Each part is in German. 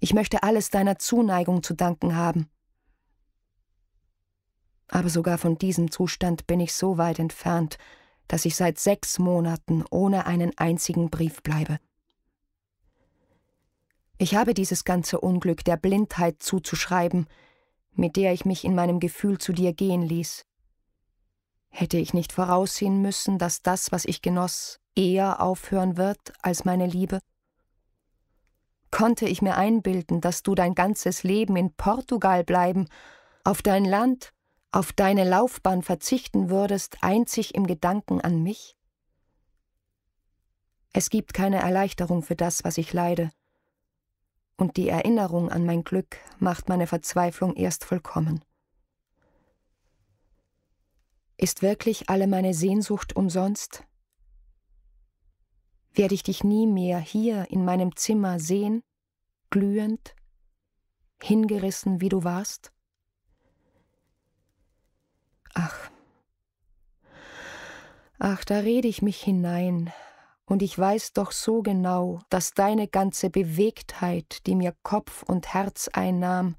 Ich möchte alles deiner Zuneigung zu danken haben. Aber sogar von diesem Zustand bin ich so weit entfernt, dass ich seit sechs Monaten ohne einen einzigen Brief bleibe. Ich habe dieses ganze Unglück der Blindheit zuzuschreiben, mit der ich mich in meinem Gefühl zu dir gehen ließ. Hätte ich nicht voraussehen müssen, dass das, was ich genoss, eher aufhören wird als meine Liebe? konnte ich mir einbilden, dass du dein ganzes Leben in Portugal bleiben, auf dein Land, auf deine Laufbahn verzichten würdest, einzig im Gedanken an mich? Es gibt keine Erleichterung für das, was ich leide, und die Erinnerung an mein Glück macht meine Verzweiflung erst vollkommen. Ist wirklich alle meine Sehnsucht umsonst? werde ich dich nie mehr hier in meinem Zimmer sehen, glühend, hingerissen, wie du warst? Ach, ach, da rede ich mich hinein, und ich weiß doch so genau, dass deine ganze Bewegtheit, die mir Kopf und Herz einnahm,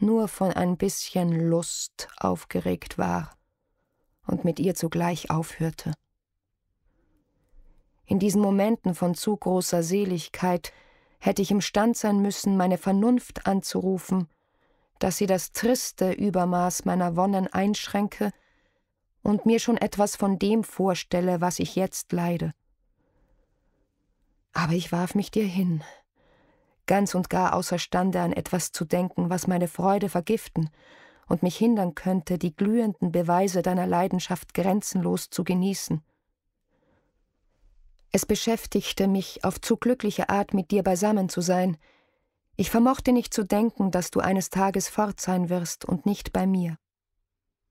nur von ein bisschen Lust aufgeregt war und mit ihr zugleich aufhörte. In diesen Momenten von zu großer Seligkeit hätte ich imstand sein müssen, meine Vernunft anzurufen, dass sie das triste Übermaß meiner Wonnen einschränke und mir schon etwas von dem vorstelle, was ich jetzt leide. Aber ich warf mich dir hin, ganz und gar außerstande an etwas zu denken, was meine Freude vergiften und mich hindern könnte, die glühenden Beweise deiner Leidenschaft grenzenlos zu genießen. Es beschäftigte mich, auf zu glückliche Art mit dir beisammen zu sein. Ich vermochte nicht zu denken, dass du eines Tages fort sein wirst und nicht bei mir.